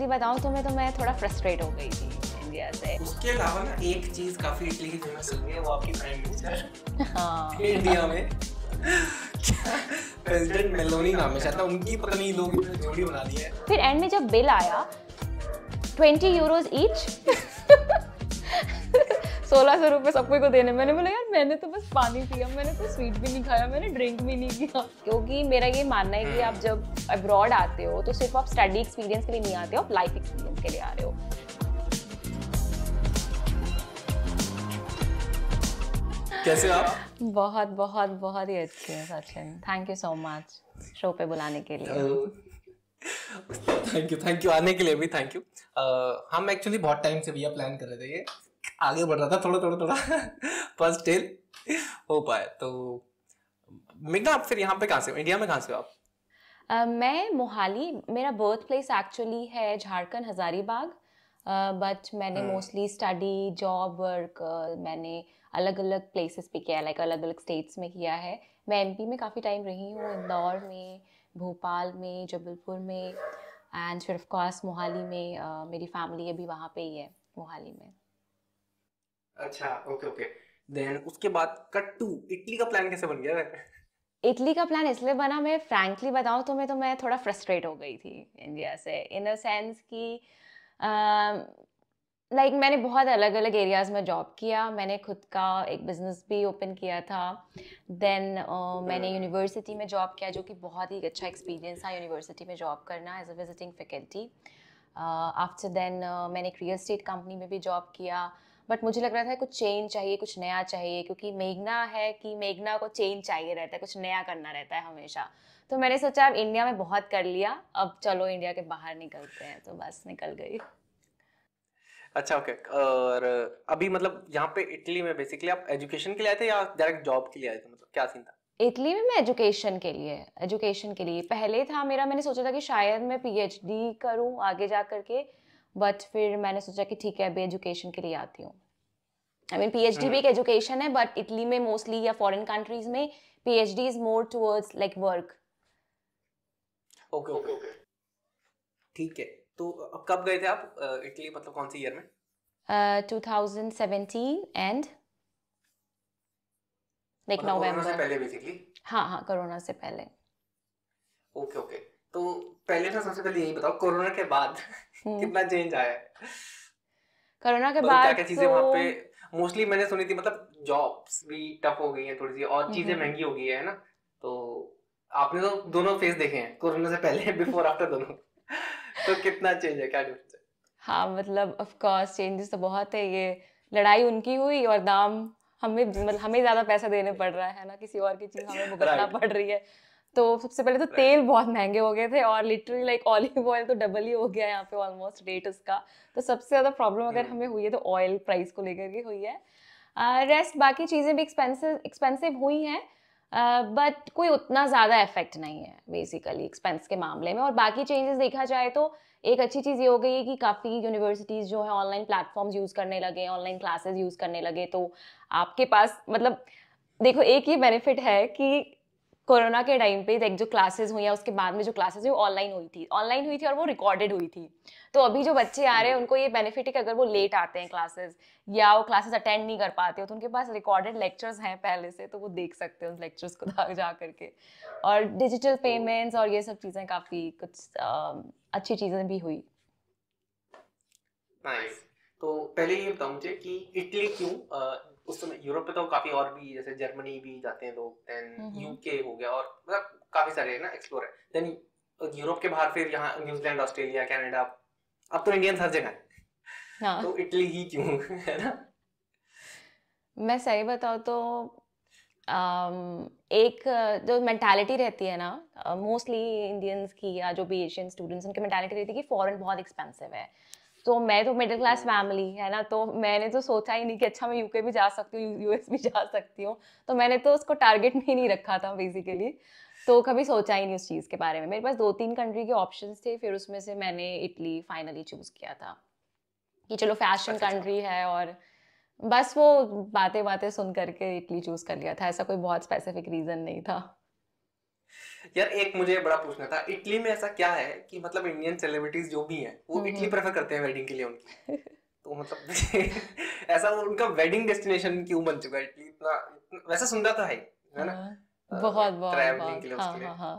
Honestly बताऊँ तुम्हें तो मैं थोड़ा फ्रस्ट्रेट हो गई थी उसके अलावा ना एक चीज़ काफ़ी इटली की फेमस हुई है वो आपकी प्राइम मिनिस्टर हाँ इंडिया में प्रेसिडेंट मेलोनी नाम है शायद उनकी पता नहीं लोग जोड़ी बना दी है फिर एंड में जब बिल आया ट्वेंटी यूरोज ईच सोलह सौ रुपये सबको को देने मैंने बोला यार मैंने तो बस पानी पिया मैंने तो स्वीट भी नहीं खाया मैंने ड्रिंक भी नहीं किया क्योंकि मेरा ये मानना है कि आप हम्म। जब अब्रॉड आते हो तो सिर्फ आप स्टडी एक्सपीरियंस के लिए नहीं आते हो आप लाइफ एक्सपीरियंस के लिए आ रहे हो कैसे आप बहुत बहुत बहुत ही अच्छे हैं Sachin thank you so much show पे बुलाने के लिए थैंक यू थैंक यू आने के लिए भी थैंक यू uh, हम एक्चुअली बहुत टाइम से भैया प्लान कर रहे थे ये आगे बढ़ रहा था थोड़ा थोड़ा थोड़ा फर्स्ट टेल हो पाए तो मेघना आप फिर यहाँ पे कहाँ से हो इंडिया में कहाँ से हो आप uh, मैं मोहाली मेरा बर्थ प्लेस एक्चुअली है झारखंड हजारीबाग बट uh, मैंने मोस्टली स्टडी जॉब वर्क मैंने अलग अलग प्लेसेस पे किया लाइक अलग अलग स्टेट्स में किया है मैं एमपी में काफ़ी टाइम रही हूँ इंदौर में भोपाल में जबलपुर में एंड फिर ऑफकोर्स मोहाली में uh, मेरी फैमिली अभी वहाँ पे ही है मोहाली में अच्छा ओके ओके देन उसके बाद कट टू इटली का प्लान कैसे बन गया इटली का प्लान इसलिए बना मैं फ्रैंकली बताऊं तो मैं तो मैं थोड़ा फ्रस्ट्रेट हो गई थी इंडिया से इन द सेंस कि लाइक मैंने बहुत अलग अलग एरियाज़ में जॉब किया मैंने खुद का एक बिज़नेस भी ओपन किया था देन uh, मैंने यूनिवर्सिटी hmm. में जॉब किया जो कि बहुत ही अच्छा एक्सपीरियंस था यूनिवर्सिटी में जॉब करना as a visiting faculty after then मैंने एक रियल स्टेट कंपनी में भी जॉब किया बट मुझे लग रहा था कुछ चेंज चाहिए कुछ नया चाहिए क्योंकि मेघना है कि मेघना को चेंज चाहिए रहता है कुछ नया करना रहता है हमेशा तो मैंने सोचा अब इंडिया में बहुत कर लिया अब चलो इंडिया के बाहर निकलते हैं तो बस निकल गई अच्छा ओके okay. और अभी मतलब यहाँ पे इटली में बेसिकली आप एजुकेशन के लिए आए थे या डायरेक्ट जॉब के लिए आए थे मतलब क्या सीन था इटली में मैं एजुकेशन के लिए एजुकेशन के लिए पहले था मेरा मैंने सोचा था कि शायद मैं पीएचडी करूं आगे जा करके बट फिर मैंने सोचा कि ठीक है अभी एजुकेशन के लिए आती हूँ I mean P H D भी एक एजुकेशन है बट इटली में मोस्टली या फॉरेन कंट्रीज में P H D is more towards like work okay okay okay ठीक है तो कब गए थे आप इटली मतलब कौन से ईयर में uh, 2017 एंड लाइक नवंबर पहले बेसिकली हाँ हाँ कोरोना से पहले ओके okay, ओके okay. तो पहले तो सबसे पहले यही बताओ कोरोना के बाद हम्म। कितना चेंज आया कोरोना के मतलब बाद क्या क्या चीजें वहाँ तो पे मोस्टली मैंने सुनी थी मतलब जॉब्स भी टफ हो गई है थोड़ी सी और चीजें हम्म। महंगी हो गई है ना तो आपने तो दोनों फेस देखे हैं कोरोना से पहले बिफोर आफ्टर दोनों तो कितना चेंज है क्या डिफरेंस है हाँ मतलब ऑफ कोर्स चेंजेस तो बहुत है ये लड़ाई उनकी हुई और दाम हमें मतलब हमें ज्यादा पैसा देने पड़ रहा है ना किसी और की चीज हमें भुगतना पड़ रही है तो सबसे पहले तो right. तेल बहुत महंगे हो गए थे और लिटरली लाइक ऑलिव ऑयल तो डबल ही हो गया यहाँ पे ऑलमोस्ट रेट उसका तो सबसे ज़्यादा प्रॉब्लम अगर hmm. हमें हुई है तो ऑयल प्राइस को लेकर के हुई है रेस्ट uh, बाकी चीज़ें भी एक्सपेंसिव एक्सपेंसिव हुई हैं बट uh, कोई उतना ज़्यादा इफेक्ट नहीं है बेसिकली एक्सपेंस के मामले में और बाकी चेंजेस देखा जाए तो एक अच्छी चीज़ ये हो गई है कि काफ़ी यूनिवर्सिटीज़ जो है ऑनलाइन प्लेटफॉर्म्स यूज़ करने लगे ऑनलाइन क्लासेस यूज़ करने लगे तो आपके पास मतलब देखो एक ये बेनिफिट है कि कोरोना के टाइम पे देख जो क्लासेस हुई है उसके बाद में जो क्लासेस हुई ऑनलाइन हुई थी ऑनलाइन हुई थी और वो रिकॉर्डेड हुई थी तो अभी जो बच्चे आ रहे हैं उनको ये बेनिफिट है कि अगर वो लेट आते हैं क्लासेस या वो क्लासेस अटेंड नहीं कर पाते हो तो उनके पास रिकॉर्डेड लेक्चर्स हैं पहले से तो वो देख सकते हैं उन लेक्चर्स को जा करके और डिजिटल पेमेंट्स और ये सब चीज़ें काफ़ी कुछ आ, अच्छी चीज़ें भी हुई nice. तो पहले ये बताओ मुझे कि इटली क्यों उस समय यूरोप पे तो काफी और भी जैसे जर्मनी भी जाते हैं लोग देन यूके हम्म, हम्म। हो गया और मतलब काफी सारे ना एक्सप्लोर है देन यूरोप के बाहर फिर यहाँ न्यूजीलैंड ऑस्ट्रेलिया कनाडा अब तो इंडियन हर जगह है हाँ। तो इटली ही क्यों है ना मैं सही बताऊँ तो एक जो मैंटेलिटी रहती है ना मोस्टली इंडियंस की या जो भी एशियन स्टूडेंट्स उनकी मैंटेलिटी रहती है कि फॉरेन बहुत एक्सपेंसिव है तो मैं तो मिडिल क्लास फैमिली है ना तो मैंने तो सोचा ही नहीं कि अच्छा मैं यूके भी जा सकती हूँ यूएस भी जा सकती हूँ तो मैंने तो उसको टारगेट में ही नहीं रखा था बेसिकली तो कभी सोचा ही नहीं उस चीज़ के बारे में मेरे पास दो तीन कंट्री के ऑप्शन थे फिर उसमें से मैंने इटली फाइनली चूज़ किया था कि चलो फैशन कंट्री अच्छा, अच्छा। है और बस वो बातें बातें सुन करके इटली चूज़ कर लिया था ऐसा कोई बहुत स्पेसिफिक रीज़न नहीं था यार एक मुझे बड़ा पूछना था इटली में ऐसा क्या है कि मतलब इंडियन सेलिब्रिटीज जो भी हैं वो हम्म, इटली प्रेफर हम्म। करते हैं वेडिंग के लिए उनकी तो मतलब ऐसा उनका वेडिंग डेस्टिनेशन क्यों बन चुका है इटली इतना वैसा सुंदर तो है है ना हाँ, बहुत बहुत ट्रैवलिंग के लिए उसके हाँ, लिए हाँ,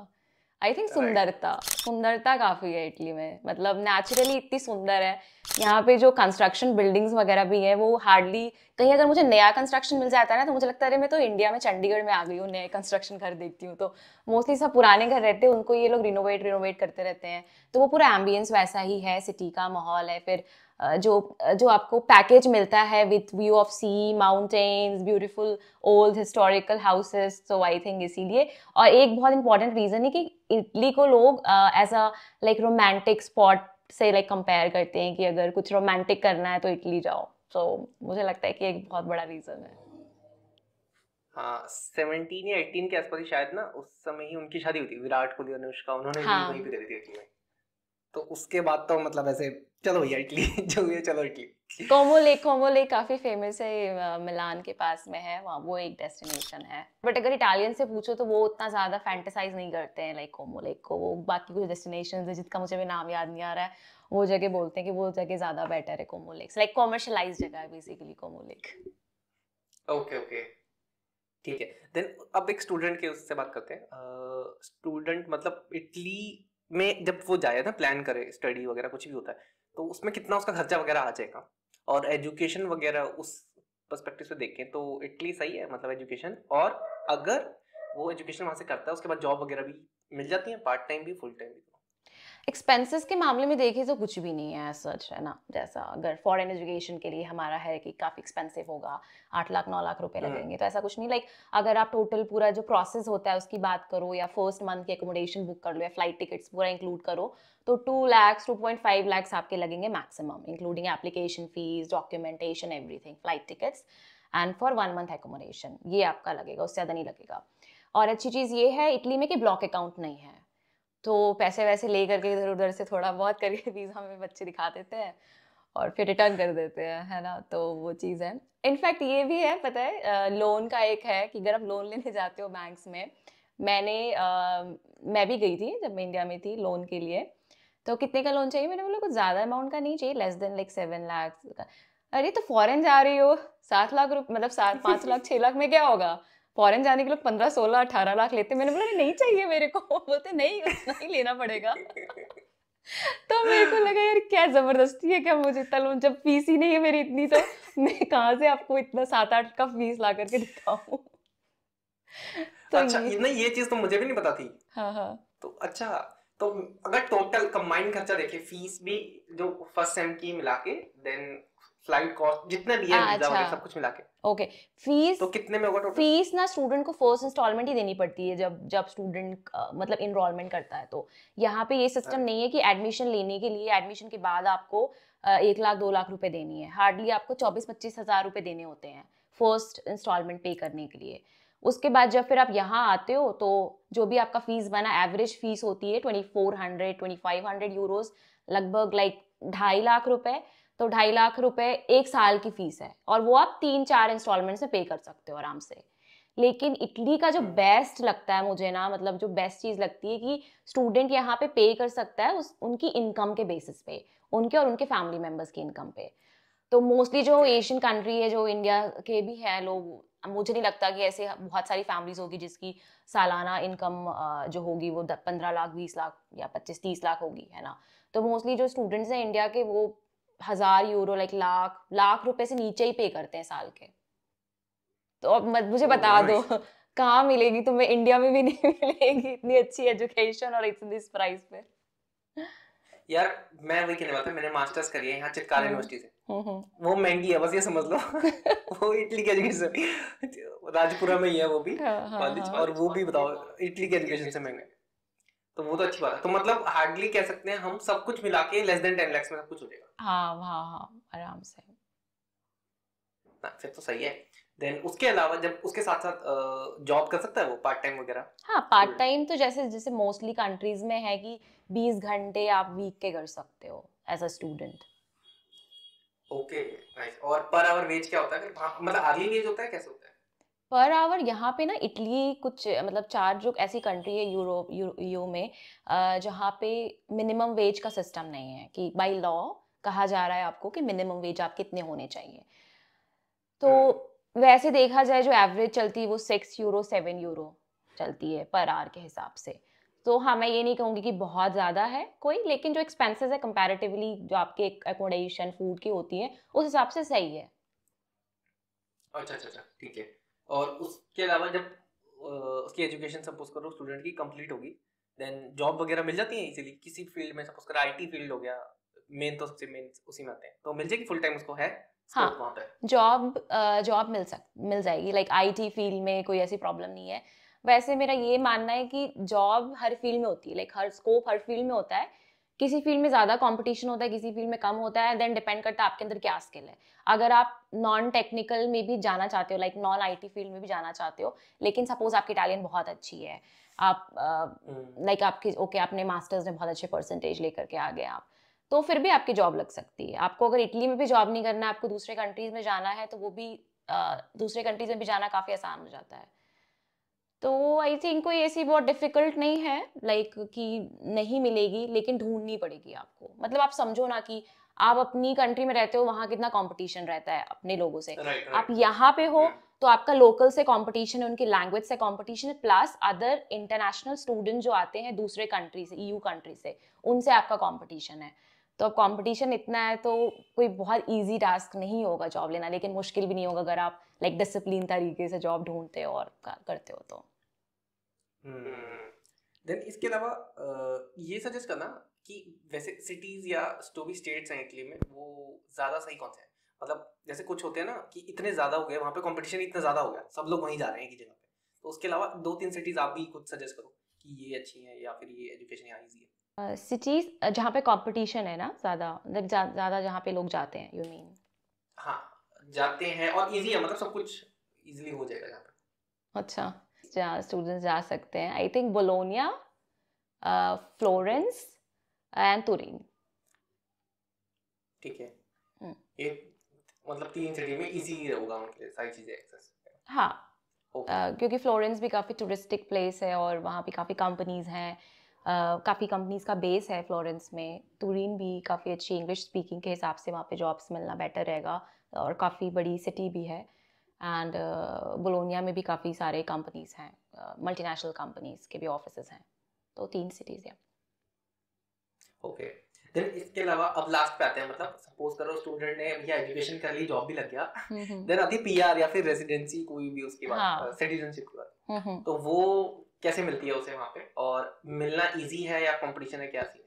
आई थिंक सुंदरता सुंदरता काफ़ी है इटली में मतलब नेचुरली इतनी सुंदर है यहाँ पे जो कंस्ट्रक्शन बिल्डिंग्स वगैरह भी है वो हार्डली कहीं अगर मुझे नया कंस्ट्रक्शन मिल जाता है ना तो मुझे लगता है अरे मैं तो इंडिया में चंडीगढ़ में आ गई हूँ नए कंस्ट्रक्शन घर देखती हूँ तो मोस्टली सब पुराने घर रहते हैं उनको ये लोग रिनोवेट रिनोवेट करते रहते हैं तो वो पूरा एम्बियंस वैसा ही है सिटी का माहौल है फिर जो जो आपको पैकेज मिलता है with view of sea mountains beautiful old historical houses so I think इसीलिए और एक बहुत इंपॉर्टेंट रीज़न है कि इटली को लोग as a like romantic spot से लाइक like, कंपेयर करते हैं कि अगर कुछ रोमांटिक करना है तो इटली जाओ सो so, मुझे लगता है कि एक बहुत बड़ा रीज़न है हाँ 17 या 18 के आसपास शायद ना उस समय ही उनकी शादी हुई थी विराट कोहली और अनुष्का उन्होंने हाँ, भी वहीं पे करी थी इटली में तो उसके बाद तो मतलब ऐसे चलो भैया इटली जो है चलो Italy Como lake Como lake काफ़ी फेमस है मिलान के पास में है वहाँ वो एक डेस्टिनेशन है बट अगर इटालियन से पूछो तो वो उतना ज़्यादा फैंटेसाइज नहीं करते हैं लाइक कोमो लेक को वो बाकी कुछ डेस्टिनेशन है जिसका मुझे भी नाम याद नहीं आ रहा है वो जगह बोलते हैं कि वो जगह ज़्यादा बेटर है कोमो लेक लाइक कॉमर्शलाइज जगह है basically Como lake okay okay ठीक है देन अब एक स्टूडेंट के उससे बात करते हैं स्टूडेंट uh, मतलब इटली में जब वो जाए ना प्लान करे स्टडी वगैरह कुछ भी होता है तो उसमें कितना उसका खर्चा वगैरह आ जाएगा और एजुकेशन वगैरह उस परस्पेक्टिव से देखें तो इटली सही है मतलब एजुकेशन और अगर वो एजुकेशन वहाँ से करता है उसके बाद जॉब वगैरह भी मिल जाती है पार्ट टाइम भी फुल टाइम भी एक्सपेंसेस के मामले में देखें तो कुछ भी नहीं है सच है ना जैसा अगर फॉरेन एजुकेशन के लिए हमारा है कि काफ़ी एक्सपेंसिव होगा आठ लाख नौ लाख रुपए हाँ। लगेंगे तो ऐसा कुछ नहीं लाइक अगर आप टोटल पूरा जो प्रोसेस होता है उसकी बात करो या फर्स्ट मंथ की एकोमोडेशन बुक कर लो या फ्लाइट टिकट्स पूरा इंक्लूड करो तो two lakhs two point five lakhs आपके लगेंगे maximum including application fees documentation everything flight tickets and for one month accommodation ये आपका लगेगा उससे ज़्यादा नहीं लगेगा और अच्छी चीज़ ये है इटली में कि ब्लॉक अकाउंट नहीं है तो पैसे वैसे ले करके इधर उधर से थोड़ा बहुत करके वीज़ा हमें बच्चे दिखा देते हैं और फिर रिटर्न कर देते हैं है ना तो वो चीज़ है इनफैक्ट ये भी है पता है लोन का एक है कि अगर आप लोन लेने जाते हो बैंक्स में मैंने आ, मैं भी गई थी जब मैं इंडिया में थी लोन के लिए तो कितने का लोन चाहिए मैंने बोला कुछ ज़्यादा अमाउंट का नहीं चाहिए less than like seven lakh का अरे तो फॉरेन जा रही हो सात लाख रुप मतलब सात पाँच लाख छः लाख में क्या होगा फॉरन जाने के लोग पंद्रह सोलह अठारह लाख लेते मैंने बोला नहीं चाहिए मेरे को बोलते नहीं उतना ही लेना पड़ेगा तो मेरे को लगा यार क्या जबरदस्ती है क्या मुझे इतना लोन जब फीस ही नहीं है मेरी इतनी तो मैं कहाँ से आपको इतना सात आठ का फीस ला करके देता हूँ तो अच्छा ये... ये चीज तो मुझे भी नहीं पता थी हाँ हाँ तो अच्छा तो अगर टोटल कंबाइंड खर्चा देखे फीस भी जो फर्स्ट सेम की मिला के देन फ्लाइट कॉस्ट जितना भी है हाँ, वीजा वगैरह अच्छा। सब कुछ मिला के ओके फीस तो कितने में होगा टोटल फीस ना स्टूडेंट को फर्स्ट इंस्टॉलमेंट ही देनी पड़ती है जब जब स्टूडेंट मतलब इनरोलमेंट करता है तो यहाँ पे ये सिस्टम हाँ। नहीं है कि एडमिशन लेने के लिए एडमिशन के बाद आपको एक लाख दो लाख रुपए देनी है हार्डली आपको चौबीस पच्चीस हजार रुपए देने होते हैं फर्स्ट इंस्टॉलमेंट पे करने के लिए उसके बाद जब फिर आप यहाँ आते हो तो जो भी आपका फीस बना एवरेज फीस होती है twenty four hundred twenty five hundred euros लगभग लाइक ढाई लाख रुपए तो ढाई लाख रुपए एक साल की फीस है और वो आप तीन चार इंस्टॉलमेंट्स में पे कर सकते हो आराम से लेकिन इटली का जो बेस्ट हम्म। लगता है मुझे ना मतलब जो बेस्ट चीज़ लगती है कि स्टूडेंट यहाँ पे पे कर सकता है उस उनकी इनकम के बेसिस पे उनके और उनके फैमिली मेम्बर्स की इनकम पे तो मोस्टली जो एशियन कंट्री है जो इंडिया के भी है लोग मुझे नहीं लगता कि ऐसे बहुत सारी फैमिलीज होगी जिसकी सालाना इनकम जो होगी वो पंद्रह लाख बीस लाख या पच्चीस तीस लाख होगी है ना तो मोस्टली जो स्टूडेंट्स हैं इंडिया के वो हज़ार यूरो लाइक लाख लाख रुपए से नीचे ही पे करते हैं साल के तो अब मत मुझे oh, बता दो कहा मिलेगी तुम्हें इंडिया में भी नहीं मिलेगी इतनी अच्छी एजुकेशन और इतनी इस प्राइस पे यार मैं वही कहने वाला मैंने मास्टर्स करी है यहाँ चिटकारा यूनिवर्सिटी हम्म, से हम्म, हम्म। वो महंगी है बस ये समझ लो वो इटली की एजुकेशन राजपुरा में ही है वो भी हाँ, हाँ, हाँ। और वो भी बताओ इटली की एजुकेशन से महंगे तो वो तो अच्छी बात है तो मतलब हार्डली कह सकते हैं हम सब कुछ मिला के लेस देन टेन लैक्स में सब कुछ हो जाएगा हाँ हाँ हाँ आराम से हाँ, फिर तो सही है देन उसके अलावा जब उसके साथ साथ जॉब कर सकता है वो पार्ट टाइम वगैरह हाँ पार्ट टाइम तो जैसे जैसे मोस्टली कंट्रीज में है कि 20 घंटे आप वीक के कर सकते हो एज अ स्टूडेंट ओके और पर आवर वेज क्या होता है मतलब आर्ली वेज होता है कैसे होता है पर आवर यहाँ पे ना इटली कुछ मतलब चार जो ऐसी कंट्री है यूरोप यू, यू में जहाँ पे मिनिमम वेज का सिस्टम नहीं है कि बाई लॉ कहा जा रहा है आपको कि मिनिमम वेज आप कितने होने चाहिए तो हम्म। वैसे देखा जाए जो एवरेज चलती है वो सिक्स यूरो सेवन यूरो चलती है पर आर के हिसाब से तो हाँ मैं ये नहीं कहूँगी कि बहुत ज़्यादा है कोई लेकिन जो एक्सपेंसेस है कंपैरेटिवली जो आपके एकोमोडेशन फूड की होती है उस हिसाब से सही है अच्छा अच्छा अच्छा ठीक है और उसके अलावा जब उसकी एजुकेशन सपोज करो स्टूडेंट की कंप्लीट होगी देन जॉब वगैरह मिल जाती है इसीलिए किसी फील्ड में सपोज करो आईटी फील्ड हो गया मेन तो सबसे मेन उसी में आते हैं तो मिल जाएगी फुल टाइम उसको है हाँ जॉब जॉब मिल सक मिल जाएगी लाइक आईटी फील्ड में कोई ऐसी प्रॉब्लम नहीं है वैसे मेरा ये मानना है कि जॉब हर फील्ड में होती है लाइक हर स्कोप हर फील्ड में होता है किसी फील्ड में ज़्यादा कंपटीशन होता है किसी फील्ड में कम होता है देन डिपेंड करता है आपके अंदर क्या स्किल है अगर आप नॉन टेक्निकल में भी जाना चाहते हो लाइक नॉन आईटी फील्ड में भी जाना चाहते हो लेकिन सपोज आपकी टैलेंट बहुत अच्छी है आप लाइक आपके ओके आपने मास्टर्स में बहुत अच्छे परसेंटेज लेकर के आ गए आप तो फिर भी आपकी जॉब लग सकती है आपको अगर इटली में भी जॉब नहीं करना आपको दूसरे कंट्रीज में जाना है तो वो भी आ, दूसरे कंट्रीज में भी जाना काफ़ी आसान हो जाता है तो आई थिंक कोई ऐसी बहुत डिफिकल्ट नहीं है लाइक like कि नहीं मिलेगी लेकिन ढूंढनी पड़ेगी आपको मतलब आप समझो ना कि आप अपनी कंट्री में रहते हो वहाँ कितना कंपटीशन रहता है अपने लोगों से right, right. आप यहाँ पे हो yeah. तो आपका लोकल से कंपटीशन है उनकी लैंग्वेज से कंपटीशन है प्लस अदर इंटरनेशनल स्टूडेंट जो आते हैं दूसरे कंट्री से ईयू कंट्री से उनसे आपका कंपटीशन है तो अब कॉम्पिटिशन इतना है तो कोई बहुत ईजी टास्क नहीं होगा जॉब लेना लेकिन मुश्किल भी नहीं होगा अगर आप लाइक डिसिप्लिन तरीके से जॉब ढूंढते हो और करते हो तो देन हम्म। hmm. इसके अलावा ये सजेस्ट करना कि वैसे सिटीज या स्टोबी स्टेट्स हैं इटली में वो ज़्यादा सही कौन से हैं मतलब जैसे कुछ होते हैं ना कि इतने ज़्यादा हो गए वहाँ पे कंपटीशन इतना ज़्यादा हो गया सब लोग वहीं जा रहे हैं एक ही जगह पे तो उसके अलावा दो तीन सिटीज़ आप भी कुछ सजेस्ट करो कि ये अच्छी है या फिर ये एजुकेशन यहाँ ईजी है सिटीज जहाँ पे कंपटीशन है ना ज़्यादा मतलब ज़्यादा जहाँ पे लोग जाते हैं यू मीन हाँ जाते हैं और इजी है मतलब सब कुछ इजीली हो जाएगा यहाँ पे अच्छा जहाँ स्टूडेंट्स जा सकते हैं I think Bologna Florence and Turin ठीक है हम्म। ये मतलब तीन सिटी में इजी ही होगा उनके लिए सारी चीज़ें एक्सेस हाँ okay. uh, क्योंकि फ्लोरेंस भी काफ़ी टूरिस्टिक प्लेस है और वहाँ पे काफ़ी कंपनीज हैं काफ़ी कंपनीज़ का बेस है फ्लोरेंस में तुरीन भी काफ़ी अच्छी इंग्लिश स्पीकिंग के हिसाब से वहाँ पे जॉब्स मिलना बेटर रहेगा और काफ़ी बड़ी सिटी भी है एंड बोलोनिया में भी काफ़ी सारे कंपनीज़ हैं मल्टीनेशनल कंपनीज़ के भी ऑफिस हैं तो तीन सिटीज़ हैं ओके देन इसके अलावा अब लास्ट पे आते हैं मतलब सपोज करो स्टूडेंट ने अभी एजुकेशन कर ली जॉब भी लग गया देन हम्म, हम्म। अभी पीआर या फिर रेजिडेंसी कोई भी उसके बाद सिटीजनशिप हाँ। के बाद हम्म, तो वो कैसे मिलती है उसे वहाँ पे और मिलना इजी है या कंपटीशन है क्या सीन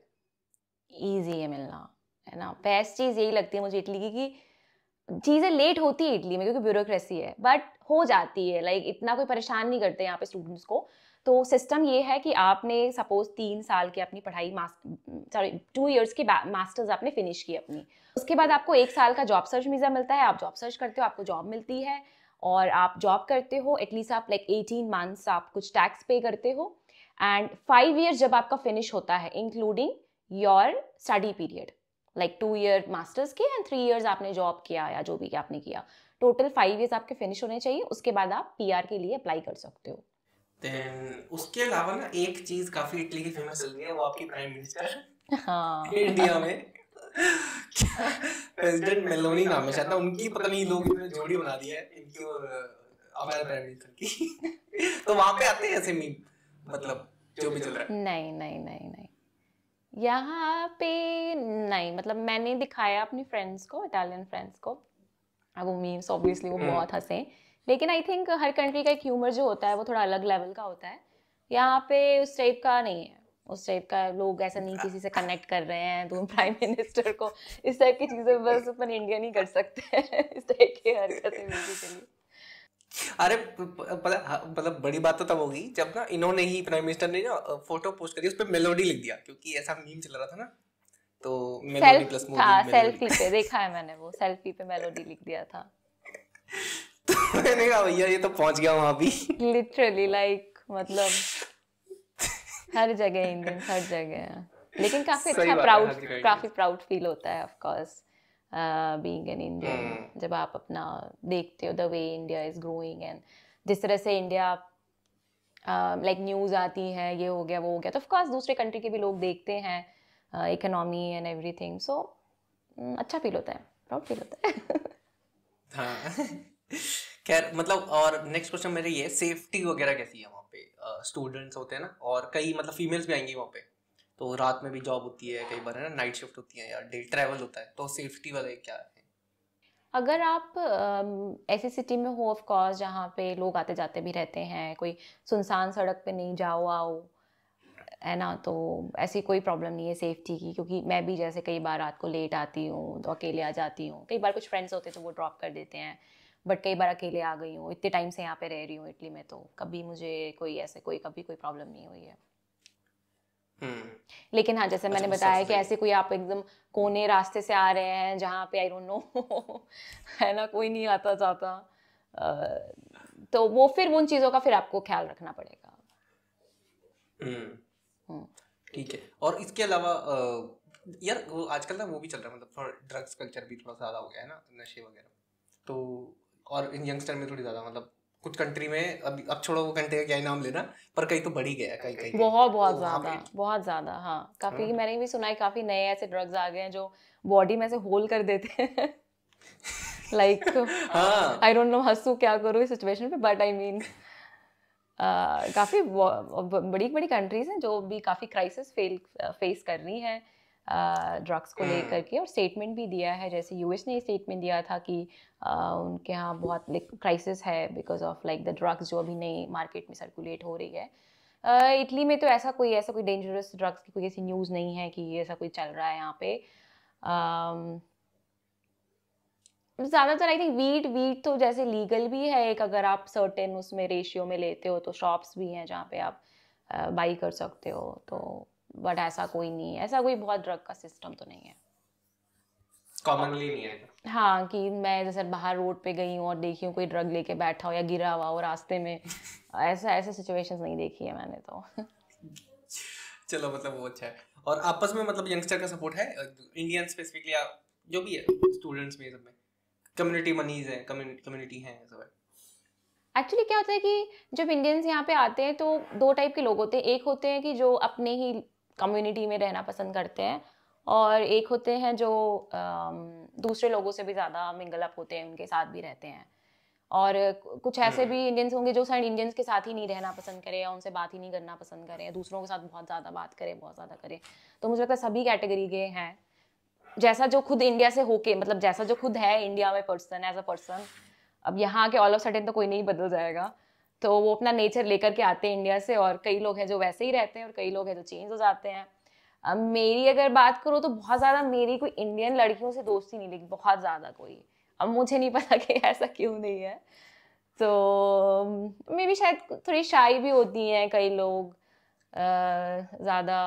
है इजी है मिलना है ना बेस्ट चीज़ यही लगती है मुझे इटली की कि चीज़ें लेट होती है इटली में क्योंकि ब्यूरोक्रेसी है बट हो जाती है लाइक इतना कोई परेशान नहीं करते यहाँ पे स्टूडेंट्स को तो सिस्टम ये है कि आपने सपोज तीन साल की अपनी पढ़ाई सॉरी टू इयर्स की मास्टर्स आपने फिनिश की अपनी उसके बाद आपको एक साल का जॉब सर्च वीज़ा मिलता है आप जॉब सर्च करते हो आपको जॉब मिलती है और आप जॉब करते हो एटलीस्ट आप लाइक एटीन मंथ्स आप कुछ टैक्स पे करते हो एंड फाइव ईयर जब आपका फिनिश होता है including your study period like two year masters के एंड थ्री ईयर्स आपने जॉब किया या जो भी आपने किया टोटल फाइव ईयर्स आपके फिनिश होने चाहिए उसके बाद आप पी के लिए अप्लाई कर सकते हो देन उसके अलावा ना एक चीज़ काफ़ी इटली की फेमस चल रही है वो आपकी प्राइम मिनिस्टर हाँ इंडिया में प्रेसिडेंट मेलोनी नाम है शायद ना उनकी पता नहीं लोग इन्होंने जोड़ी बना दी है इनकी और अमेर प्राइम मिनिस्टर की तो वहां पे आते हैं ऐसे मीम मतलब जो भी चल रहा है नहीं नहीं नहीं नहीं यहाँ पे नहीं मतलब मैंने दिखाया अपनी फ्रेंड्स को इटालियन फ्रेंड्स को अब वो मीम्स ऑब्वियसली वो हम्म। बहुत हंसे लेकिन आई थिंक हर कंट्री का एक ह्यूमर जो होता है वो थोड़ा अलग लेवल का होता है यहाँ पे उस टाइप का नहीं है उस टाइप का लोग ऐसा नहीं किसी से कनेक्ट कर रहे हैं तो प्राइम मिनिस्टर को इस टाइप की चीज़ें बस अपन इंडिया नहीं कर सकते इस टाइप की हरकतें बेसिकली अरे हाँ, मतलब बड़ी बात तो तब होगी जब ना इन्होंने ही प्राइम मिनिस्टर ने ना फोटो पोस्ट करी उस पर मेलोडी लिख दिया क्योंकि ऐसा मीम चल रहा था ना तो मेलोडी प्लस मूवी था सेल्फी पे देखा है मैंने वो सेल्फी पे मेलोडी लिख दिया था तो मैंने कहा भैया ये तो पहुंच गया वहां भी लिटरली लाइक मतलब हर जगह इंडियन हर जगह लेकिन काफी अच्छा प्राउड काफी प्राउड फील होता है of course being an Indian जब आप अपना देखते हो the way India is growing and जिस तरह से इंडिया लाइक न्यूज़ आती है ये हो गया वो हो गया तो ऑफकोर्स दूसरे कंट्री के भी लोग देखते हैं इकोनॉमी एंड एवरीथिंग सो अच्छा फील होता है प्राउड फील होता है हाँ खैर मतलब और नेक्स्ट क्वेश्चन मेरे ये सेफ्टी वगैरह कैसी है वहाँ स्टूडेंट्स होते हैं ना और कई मतलब फीमेल्स भी आएंगी वहाँ पे तो रात में भी जॉब होती है कई बार है ना नाइट शिफ्ट होती है या डे ट्रैवल होता है तो सेफ्टी वाले क्या है अगर आप ऐसी सिटी में हो ऑफकोर्स जहाँ पे लोग आते जाते भी रहते हैं कोई सुनसान सड़क पे नहीं जाओ आओ है ना तो ऐसी कोई प्रॉब्लम नहीं है सेफ्टी की क्योंकि मैं भी जैसे कई बार रात को लेट आती हूँ तो अकेले आ जाती हूँ कई बार कुछ फ्रेंड्स होते हैं तो वो ड्रॉप कर देते हैं बट कई बार अकेले आ गई हूँ इतने टाइम से यहाँ पे रह रही हूँ इटली में तो कभी मुझे कोई ऐसे कोई कभी कोई प्रॉब्लम नहीं हुई है हम्म। लेकिन हाँ जैसे अच्छा, मैंने मतलब बताया कि ऐसे कोई आप एकदम कोने रास्ते से आ रहे हैं जहाँ पे आई डोंट नो है ना कोई नहीं आता जाता तो वो फिर उन चीज़ों का फिर आपको ख्याल रखना पड़ेगा हम्म। हम्म। ठीक है और इसके अलावा यार आजकल ना वो भी चल रहा है मतलब थोड़ा ड्रग्स कल्चर भी थोड़ा ज़्यादा हो गया है ना नशे वगैरह तो और इन यंगस्टर में थोड़ी ज़्यादा मतलब कुछ कंट्री में अब अब छोड़ो वो कंट्री का क्या नाम लेना पर कहीं तो बढ़ ही गया कहीं कहीं बहुत बहुत तो ज़्यादा हाँ, बहुत ज़्यादा हाँ काफ़ी हाँ। मैंने भी सुना है काफ़ी नए ऐसे ड्रग्स आ गए हैं जो बॉडी में से होल कर देते हैं लाइक आई डोंट नो हंसू क्या करूँ इस सिचुएशन पे बट आई मीन काफ़ी बड़ी बड़ी कंट्रीज हैं जो भी काफ़ी क्राइसिस फेल फेस कर रही हैं ड्रग्स को हम्म। लेकर के और स्टेटमेंट भी दिया है जैसे यूएस ने स्टेटमेंट दिया था कि उनके यहाँ बहुत क्राइसिस है because of like the drugs जो अभी नई मार्केट में सर्कुलेट हो रही है इटली में तो ऐसा कोई ऐसा कोई डेंजरस ड्रग्स की कोई ऐसी न्यूज़ नहीं है कि ऐसा कोई चल रहा है यहाँ पे ज़्यादातर आई थिंक वीट वीट तो जैसे लीगल भी है एक अगर आप सर्टेन उसमें रेशियो में लेते हो तो शॉप्स भी हैं जहाँ पे आप बाई कर सकते हो तो बट ऐसा कोई नहीं है ऐसा कोई बहुत ड्रग का सिस्टम तो नहीं है कॉमनली नहीं है हाँ कि मैं जैसे बाहर रोड पे गई हूँ और देखी हूँ कोई ड्रग लेके बैठा हो या गिरा हुआ हो रास्ते में ऐसा ऐसे सिचुएशंस नहीं देखी है मैंने तो चलो मतलब वो अच्छा है और आपस में मतलब यंगस्टर का सपोर्ट है इंडियन स्पेसिफिकली आप जो भी है स्टूडेंट्स में सब में कम्युनिटी मनीज है कम्युनिटी है सब एक्चुअली क्या होता है कि जब इंडियंस यहाँ पे आते हैं तो दो टाइप के लोग होते हैं एक होते हैं कि जो अपने ही कम्युनिटी में रहना पसंद करते हैं और एक होते हैं जो दूसरे लोगों से भी ज़्यादा मिंगल अप होते हैं उनके साथ भी रहते हैं और कुछ ऐसे हम्म। भी इंडियंस होंगे जो सर इंडियंस के साथ ही नहीं रहना पसंद करें या उनसे बात ही नहीं करना पसंद करें दूसरों के साथ बहुत ज़्यादा बात करें बहुत ज़्यादा करें तो मुझे लगता है सभी कैटेगरी के हैं जैसा जो खुद इंडिया से होके मतलब जैसा जो खुद है इंडिया में पर्सन एज अ पर्सन अब यहाँ के ऑल ऑफ सडन तो कोई नहीं बदल जाएगा तो वो अपना नेचर लेकर के आते हैं इंडिया से और कई लोग हैं जो वैसे ही रहते हैं और कई लोग हैं जो चेंज हो जाते हैं अब मेरी अगर बात करो तो बहुत ज़्यादा मेरी कोई इंडियन लड़कियों से दोस्ती नहीं लगी बहुत ज़्यादा कोई अब मुझे नहीं पता कि ऐसा क्यों नहीं है तो मे भी शायद थोड़ी शाई भी होती हैं कई लोग ज़्यादा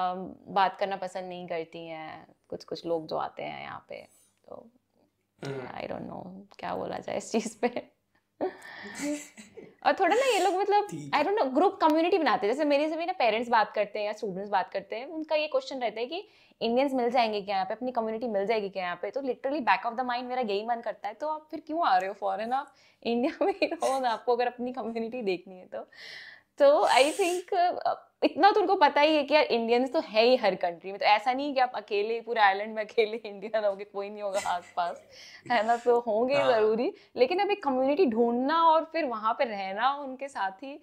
बात करना पसंद नहीं करती हैं कुछ कुछ लोग जो आते हैं यहाँ पे तो आई डोंट नो क्या बोला जाए इस चीज़ पे और थोड़ा ना ये लोग मतलब I don't know group community बनाते हैं जैसे मेरे से भी ना पेरेंट्स बात करते हैं या स्टूडेंट्स बात करते हैं उनका ये क्वेश्चन रहता है कि इंडियंस मिल जाएंगे क्या यहाँ पे अपनी कम्युनिटी मिल जाएगी क्या यहाँ पे तो literally back of the mind मेरा यही मन करता है तो आप फिर क्यों आ रहे हो फॉरन आप इंडिया में रहो ना आपको अगर अपनी कम्युनिटी देखनी है तो तो आई थिंक इतना तो उनको पता ही है कि यार इंडियंस तो है ही हर कंट्री में तो ऐसा नहीं कि आप अकेले पूरे आयरलैंड में अकेले इंडियन होगे कोई नहीं होगा आस पास है ना तो होंगे हाँ। ज़रूरी लेकिन अब एक कम्युनिटी ढूंढना और फिर वहाँ पर रहना उनके साथ ही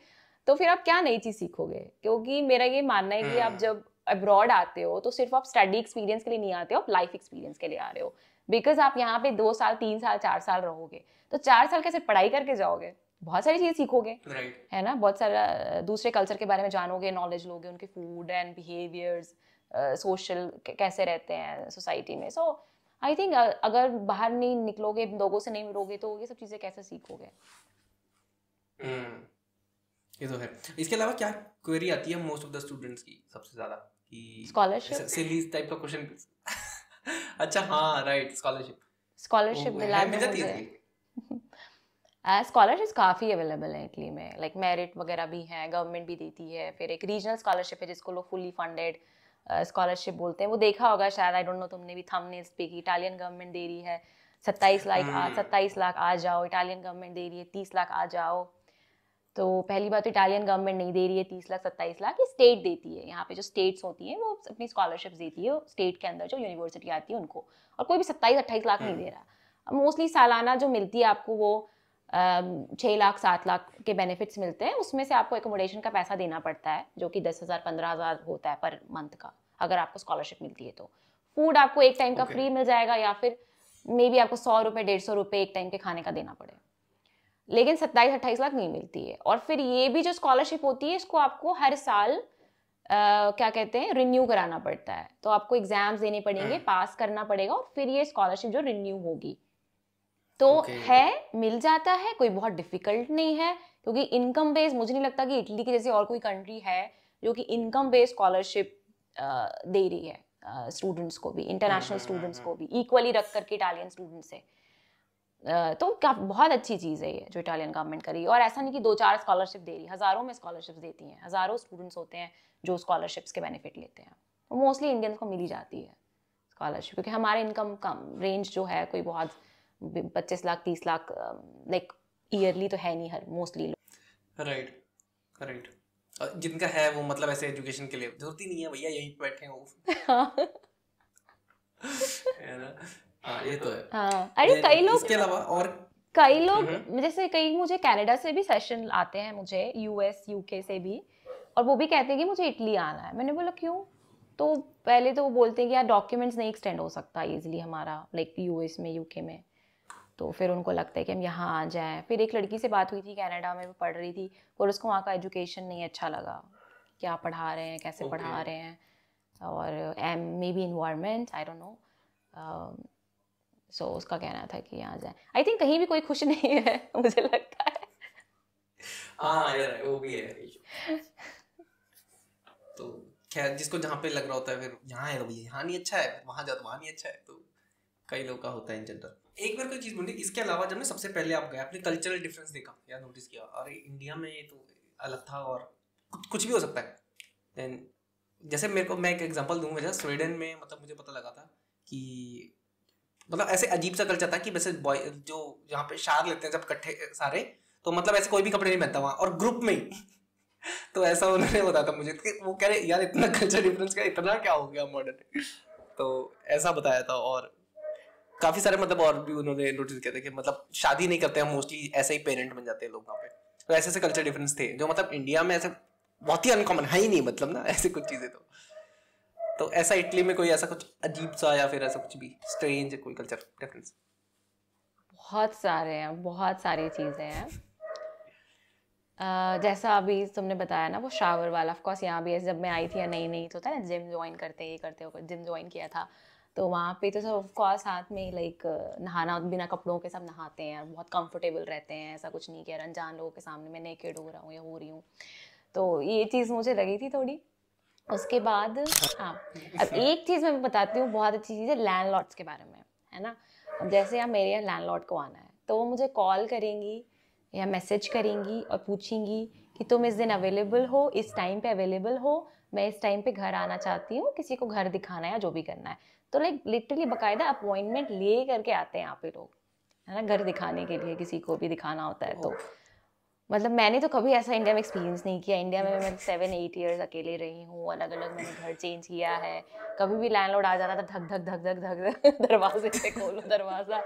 तो फिर आप क्या नई चीज़ सीखोगे क्योंकि मेरा ये मानना है कि आप हम्म। जब अब्रॉड आते हो तो सिर्फ आप स्टडी एक्सपीरियंस के लिए नहीं आते हो आप लाइफ एक्सपीरियंस के लिए आ रहे हो बिकॉज आप यहाँ पे दो साल तीन साल चार साल रहोगे तो चार साल कैसे पढ़ाई करके जाओगे बहुत सारी चीज़ सीखोगे right. है ना बहुत सारा दूसरे कल्चर के बारे में जानोगे नॉलेज लोगे उनके फूड एंड बिहेवियर्स सोशल कैसे रहते हैं सोसाइटी में सो so, आई थिंक अगर बाहर नहीं निकलोगे लोगों से नहीं मिलोगे तो ये सब चीज़ें कैसे सीखोगे mm. ये तो है इसके अलावा क्या क्वेरी आती है मोस्ट ऑफ द स्टूडेंट्स की सबसे ज़्यादा कि स्कॉलरशिप सिलीज टाइप का क्वेश्चन अच्छा हाँ राइट स्कॉलरशिप स्कॉलरशिप मिला दिला मुझे स्कॉलरशिप्स काफ़ी अवेलेबल हैं इटली में लाइक मेरिट वगैरह भी हैं गवर्नमेंट भी देती है फिर एक रीजनल स्कॉलरशिप है जिसको लोग फुली फंडेड स्कॉलरशिप बोलते हैं वो देखा होगा शायद आई डोंट नो तुमने भी थमने पे की इटालियन गवर्नमेंट दे रही है सत्ताईस लाख hmm. सत्ताईस लाख आ जाओ इटालियन गवर्नमेंट दे रही है तीस लाख आ जाओ तो पहली बात तो इटालियन गवर्नमेंट नहीं दे रही है तीस लाख सत्ताईस लाख ये स्टेट देती है यहाँ पे जो स्टेट्स होती हैं वो अपनी स्कॉलरशिप्स देती है स्टेट के अंदर जो यूनिवर्सिटी आती है उनको और कोई भी सत्ताईस अट्ठाईस लाख नहीं hmm. दे रहा मोस्टली सालाना जो मिलती है आपको वो छः लाख सात लाख के बेनिफिट्स मिलते हैं उसमें से आपको एकोमोडेशन का पैसा देना पड़ता है जो कि दस हज़ार पंद्रह हज़ार होता है पर मंथ का अगर आपको स्कॉलरशिप मिलती है तो फूड आपको एक टाइम का फ्री मिल जाएगा या फिर मे बी आपको सौ रुपये डेढ़ सौ रुपये एक टाइम के खाने का देना पड़े लेकिन सत्ताईस अट्ठाईस लाख नहीं मिलती है और फिर ये भी जो स्कॉलरशिप होती है इसको आपको हर साल आ, क्या कहते हैं रिन्यू कराना पड़ता है तो आपको एग्जाम्स देने पड़ेंगे पास hmm. करना पड़ेगा और फिर ये स्कॉलरशिप जो रिन्यू होगी तो okay. है मिल जाता है कोई बहुत डिफिकल्ट नहीं है क्योंकि इनकम बेस मुझे नहीं लगता कि इटली की जैसी और कोई कंट्री है जो कि इनकम बेस स्कॉलरशिप दे रही है स्टूडेंट्स को भी इंटरनेशनल स्टूडेंट्स हम्म, हम्म, हम्म, को भी इक्वली रख करके इटालियन स्टूडेंट्स से तो क्या बहुत अच्छी चीज़ है ये जो इटालियन गवर्नमेंट करी और ऐसा नहीं कि दो चार स्कॉलरशिप दे रही हज़ारों में स्कॉलरशिप देती हैं हज़ारों स्टूडेंट्स होते हैं जो स्कॉलरशिप्स के बेनिफिट लेते हैं मोस्टली इंडियंस को मिली जाती है स्कॉलरशिप क्योंकि हमारे इनकम कम रेंज जो है कोई बहुत पच्चीस लाख तीस लाख लाइक ईयरली तो है नहीं हर मोस्टली लोग राइट राइट जिनका है वो मतलब ऐसे एजुकेशन के लिए जरूरत ही नहीं है भैया यहीं बैठे हो हाँ।, हाँ ये तो है हाँ अरे कई लोग इसके अलावा और कई लोग हम्म। जैसे कई मुझे कनाडा से भी सेशन आते हैं मुझे यूएस यूके से भी और वो भी कहते हैं कि मुझे इटली आना है मैंने बोला क्यों तो पहले तो वो बोलते हैं कि यार डॉक्यूमेंट्स नहीं एक्सटेंड हो सकता इजीली हमारा लाइक यूएस में यूके में तो फिर उनको लगता है कि हम यहाँ आ जाएँ फिर एक लड़की से बात हुई थी कनाडा में वो पढ़ रही थी और उसको वहाँ का एजुकेशन नहीं अच्छा लगा क्या पढ़ा रहे हैं कैसे okay. पढ़ा रहे हैं और M maybe environment I don't know so उसका कहना था कि यहाँ जाए आई थिंक कहीं भी कोई खुश नहीं है मुझे लगता है हाँ, हाँ, यार वो भी है तो खैर जिसको जहाँ पे लग रहा होता है फिर यहाँ है यहाँ नहीं अच्छा है वहाँ जाओ तो वहाँ नहीं अच्छा है तो कई लोग का होता है इन जनरल एक बार कोई चीज़ बोली इसके अलावा जब मैं सबसे पहले आप गए आपने कल्चरल डिफरेंस देखा या नोटिस किया और इंडिया में ये तो अलग था और कुछ भी हो सकता है देन जैसे मेरे को मैं एक एग्जांपल दूंगा जैसे स्वीडन में मतलब मुझे पता लगा था कि मतलब ऐसे अजीब सा कल्चर था कि वैसे बॉय जो यहाँ पे शार लेते हैं जब इकट्ठे सारे तो मतलब ऐसे कोई भी कपड़े नहीं पहनता वहाँ और ग्रुप में ही तो ऐसा उन्होंने बताया था मुझे कि वो कह रहे यार इतना कल्चर डिफरेंस का इतना क्या हो गया मॉडर्न तो ऐसा बताया था और काफी सारे मतलब और भी उन्होंने नोटिस किया था कि मतलब शादी नहीं करते हैं मोस्टली ऐसे ही पेरेंट बन जाते हैं लोग वहाँ पे तो ऐसे ऐसे कल्चर डिफरेंस थे जो मतलब इंडिया में ऐसे बहुत ही अनकॉमन है ही नहीं मतलब ना ऐसी कुछ चीज़ें तो तो ऐसा इटली में कोई ऐसा कुछ अजीब सा या फिर ऐसा कुछ भी स्ट्रेंज कोई कल्चर डिफरेंस बहुत सारे हैं बहुत सारी चीज़ें हैं Uh, जैसा अभी तुमने बताया ना वो शावर वाला ऑफ कोर्स यहाँ भी है जब मैं आई थी या नहीं नहीं तो था ना जिम ज्वाइन करते ये करते हो जिम ज्वाइन किया था तो वहाँ पे तो सब ऑफकोर्स हाथ में लाइक नहाना बिना कपड़ों के सब नहाते हैं बहुत कंफर्टेबल रहते हैं ऐसा कुछ नहीं कि अनजान लोगों के सामने मैं नेकेड हो रहा हूँ या हो रही हूँ तो ये चीज़ मुझे लगी थी थोड़ी उसके बाद हाँ अब अच्छा। एक चीज़ मैं बताती हूँ बहुत अच्छी चीज़ है लैंड के बारे में है ना अब जैसे आप मेरे यहाँ लैंड को आना है तो वो मुझे कॉल करेंगी या मैसेज करेंगी और पूछेंगी कि तुम इस दिन अवेलेबल हो इस टाइम पे अवेलेबल हो मैं इस टाइम पे घर आना चाहती हूँ किसी को घर दिखाना है या जो भी करना है तो लाइक लिटरली बकायदा अपॉइंटमेंट ले करके आते हैं यहाँ पे लोग है ना घर दिखाने के लिए किसी को भी दिखाना होता है तो मतलब मैंने तो कभी ऐसा इंडिया में एक्सपीरियंस नहीं किया इंडिया में मैं सेवन एट ईयर्स अकेले रही हूँ अलग अलग मैंने घर चेंज किया है कभी भी लोड आ जाता था धक धक धक धक धक दरवाजे से खोलो दरवाज़ा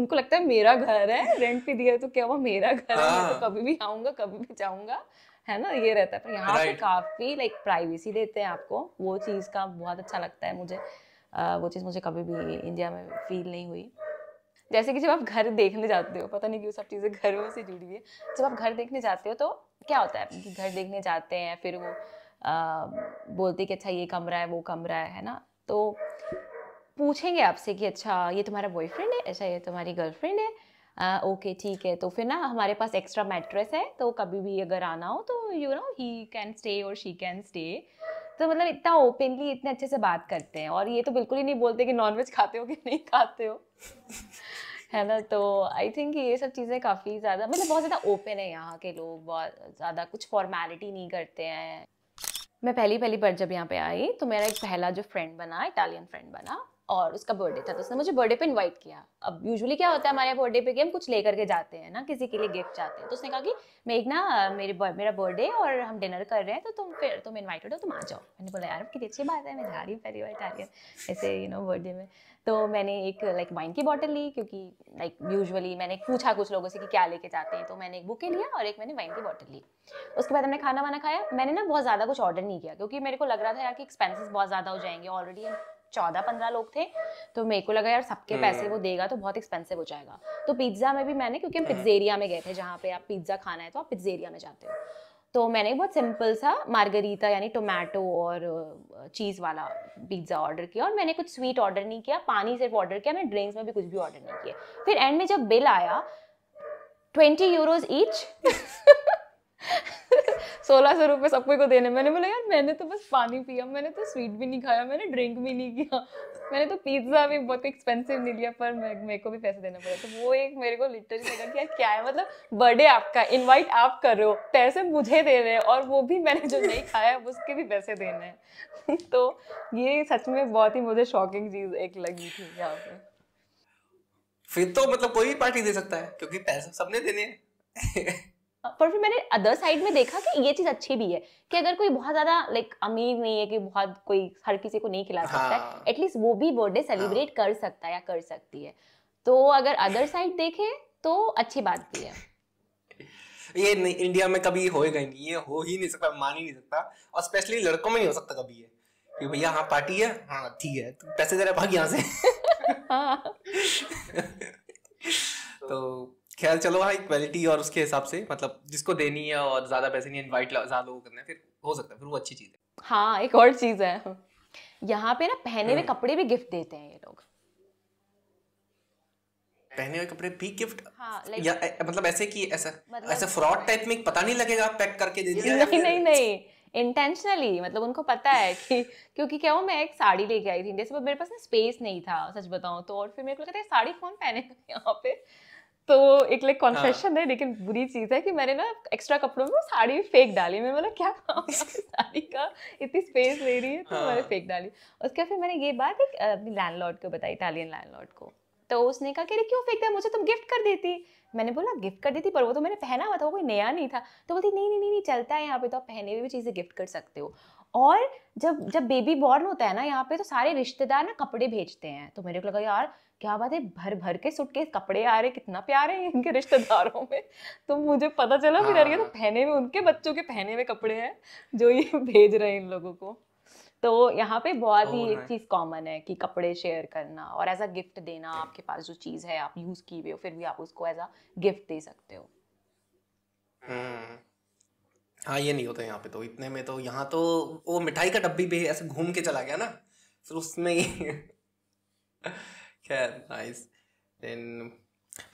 उनको लगता है मेरा घर है रेंट पे दिया तो क्या हुआ मेरा घर है मैं तो हाँ। कभी भी आऊँगा कभी भी जाऊँगा है ना ये रहता है पर यहाँ पे काफ़ी लाइक प्राइवेसी देते हैं आपको वो चीज़ का बहुत अच्छा लगता है मुझे वो चीज़ मुझे कभी भी इंडिया में फील नहीं हुई जैसे कि जब आप घर देखने जाते हो पता नहीं क्यों सब चीज़ें घरों से जुड़ी हुई है जब आप घर देखने जाते हो तो क्या होता है कि घर देखने जाते हैं फिर वो आ, बोलते कि अच्छा ये कमरा है वो कमरा है है ना तो पूछेंगे आपसे कि अच्छा ये तुम्हारा बॉयफ्रेंड है अच्छा ये तुम्हारी गर्लफ्रेंड है आ, ओके ठीक है तो फिर ना हमारे पास एक्स्ट्रा मैट्रेस है तो कभी भी अगर आना हो तो you know he can stay और शी कैन स्टे तो मतलब इतना ओपनली इतने अच्छे से बात करते हैं और ये तो बिल्कुल ही नहीं बोलते कि नॉनवेज खाते हो कि नहीं खाते हो है ना तो आई थिंक ये सब चीज़ें काफ़ी ज़्यादा मतलब बहुत ज़्यादा ओपन है यहाँ के लोग बहुत ज़्यादा कुछ फॉर्मेलिटी नहीं करते हैं मैं पहली पहली बार जब यहाँ पे आई तो मेरा एक पहला जो फ्रेंड बना इटालियन फ्रेंड बना और उसका बर्थडे था तो उसने मुझे बर्थडे पे इनवाइट किया अब यूजुअली क्या होता है हमारे बर्थडे पे कि हम कुछ लेकर के जाते हैं ना किसी के लिए गिफ्ट जाते हैं तो उसने कहा कि एक ना मेरे मेरा बर्थडे और हम डिनर कर रहे हैं तो तुम फिर तुम इन्वाइटेड हो तो तुम आ जाओ मैंने बोला यार कितनी अच्छी बात है मैं जा रही हूँ पहली बार जा रही हूँ ऐसे यू नो बर्थडे में तो मैंने एक लाइक वाइन की बॉटल ली क्योंकि लाइक यूजुअली मैंने पूछा कुछ लोगों से कि क्या लेके जाते हैं तो मैंने एक बुके लिया और एक मैंने वाइन की बॉटल ली उसके बाद हमने खाना वाना खाया मैंने ना बहुत ज़्यादा कुछ ऑर्डर नहीं किया क्योंकि मेरे को लग रहा था यार कि एक्सपेंसेस बहुत ज़्यादा हो जाएंगे ऑलरेडी चौदह पंद्रह लोग थे तो मेरे को लगा यार सबके हम्म। पैसे वो देगा तो बहुत एक्सपेंसिव हो जाएगा तो पिज्ज़ा में भी मैंने क्योंकि हम पिज्जेरिया हम्म। में गए थे जहाँ पे आप पिज्ज़ा खाना है तो आप पिज्जेरिया में जाते हो तो मैंने बहुत सिंपल सा मार्गरीता यानी टोमेटो और चीज़ वाला पिज्ज़ा ऑर्डर किया और मैंने कुछ स्वीट ऑर्डर नहीं किया पानी सिर्फ ऑर्डर किया मैंने ड्रिंक्स में भी कुछ भी ऑर्डर नहीं किया फिर एंड में जब बिल आया ट्वेंटी यूरोज ईच सोलह सौ रुपये सबको को देने मैंने बोला यार मैंने तो बस पानी पिया मैंने तो स्वीट भी नहीं खाया मैंने ड्रिंक भी नहीं किया मैंने तो पिज्ज़ा भी बहुत एक्सपेंसिव नहीं लिया पर मैं मेरे को भी पैसे देना पड़ा तो वो एक मेरे को लिटरली लगा कि यार क्या है मतलब बर्थडे आपका इनवाइट आप कर रहे हो पैसे मुझे दे रहे हैं और वो भी मैंने जो नहीं खाया उसके भी पैसे देने हैं तो ये सच में बहुत ही मुझे शॉकिंग चीज़ एक लगी थी यहाँ पर फिर तो मतलब कोई भी पार्टी दे सकता है क्योंकि पैसे सबने देने हैं पर फिर मैंने अदर साइड में देखा कि ये चीज़ अच्छी भी है कि अगर कोई बहुत ज़्यादा लाइक अमीर नहीं है कि बहुत कोई हर किसी को नहीं खिला सकता है एटलीस्ट हाँ। वो भी बर्थडे सेलिब्रेट हाँ। कर सकता है या कर सकती है तो अगर अदर साइड देखे तो अच्छी बात भी है ये नहीं इंडिया में कभी होएगा नहीं ये हो ही नहीं सकता मान ही नहीं सकता और स्पेशली लड़कों में नहीं हो सकता कभी ये कि भैया हाँ पार्टी है हाँ ठीक है तो पैसे जरा भाग यहाँ से हाँ। तो खैर चलो हाँ क्वालिटी और उसके हिसाब से मतलब जिसको देनी है और ज़्यादा पैसे नहीं इनवाइट ज़्यादा लोग करना है फिर हो सकता है फिर वो अच्छी चीज़ है हाँ एक और चीज़ है यहाँ पे ना पहने हुए हम्म। कपड़े भी गिफ्ट देते हैं ये लोग पहने हुए कपड़े भी गिफ्ट हाँ, या, ए, मतलब ऐसे कि ऐसा मतलब ऐसा फ्रॉड टाइप में पता नहीं लगेगा पैक करके दे दिया नहीं नहीं नहीं इंटेंशनली मतलब उनको पता है कि क्योंकि क्या हुआ मैं एक साड़ी लेके आई थी जैसे मेरे पास ना स्पेस नहीं था सच बताऊँ तो और फिर मेरे को लगा था साड़ी कौन पहने यहाँ पे तो एक लाइक हाँ। कॉन्फेशन है लेकिन बुरी चीज़ है कि मैंने ना एक्स्ट्रा कपड़ों में साड़ी भी फेंक डाली मैं बोला क्या साड़ी का इतनी स्पेस ले रही है तो मैंने हाँ। फेंक डाली उसके बाद फिर मैंने ये बात एक अपनी लैंड को बताई इटालियन लैंड को तो उसने कहा कि अरे क्यों फेंक दिया मुझे तुम तो गिफ्ट कर देती मैंने बोला गिफ्ट कर दी थी पर वो तो मैंने पहना हुआ था वो कोई नया नहीं था तो बोलती नहीं नहीं नहीं चलता है यहाँ पे तो आप पहने हुए भी चीज़ें गिफ्ट कर सकते हो और जब जब बेबी बॉर्न होता है ना यहाँ पे तो सारे रिश्तेदार ना कपड़े भेजते हैं तो मेरे को लगा यार क्या बात है भर भर के सुट के कपड़े आ रहे कितना प्यार है इनके रिश्तेदारों में तो मुझे पता चला फिर तो हाँ। पहने हुए उनके बच्चों के पहने हुए कपड़े हैं जो ये भेज रहे हैं इन लोगों को तो यहाँ पे बहुत oh, ही एक चीज़ कॉमन है कि कपड़े शेयर करना और एज अ गिफ्ट देना आपके पास जो चीज़ है आप यूज़ की हुई हो फिर भी आप उसको एज अ गिफ्ट दे सकते हो हम्म। हाँ ये नहीं होता यहाँ पे तो इतने में तो यहाँ तो वो मिठाई का डब्बी भी ऐसे घूम के चला गया ना फिर उसमें खैर नाइस देन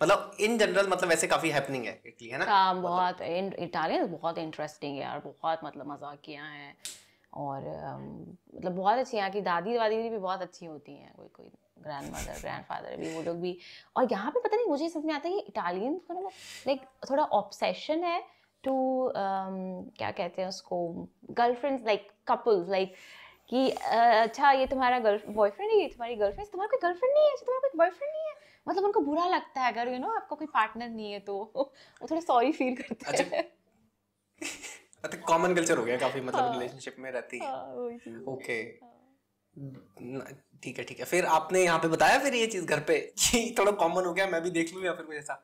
मतलब इन जनरल मतलब वैसे काफी हैपनिंग है इटली है ना हाँ मतलब बहुत मतलब... इटालियन बहुत इंटरेस्टिंग है यार बहुत मतलब मजाकिया है और um, मतलब बहुत अच्छी यहाँ की दादी वादी भी बहुत अच्छी होती हैं कोई कोई ग्रैंड मदर ग्रैंड फादर भी वो लोग भी और यहाँ पे पता नहीं मुझे समझ में आता है कि इटालियन थोड़ा लाइक थोड़ा ऑब्सेशन है टू um, क्या कहते हैं उसको गर्लफ्रेंड्स लाइक कपल्स लाइक कि अच्छा ये तुम्हारा गर्ल बॉयफ्रेंड है ये तुम्हारी गर्लफ्रेंड तुम्हारा कोई गर्लफ्रेंड नहीं है अच्छा, तुम्हारा कोई बॉयफ्रेंड नहीं है मतलब उनको बुरा लगता है अगर यू नो आपका कोई पार्टनर नहीं है तो वो थोड़ा सॉरी फील करते अच्छा। हैं मतलब कॉमन कल्चर हो गया काफी मतलब रिलेशनशिप हाँ। में रहती है ओके हाँ, हाँ। ठीक है ठीक है फिर आपने यहाँ पे बताया फिर ये चीज घर पे कि थोड़ा कॉमन हो गया मैं भी देख लूँ या फिर कोई ऐसा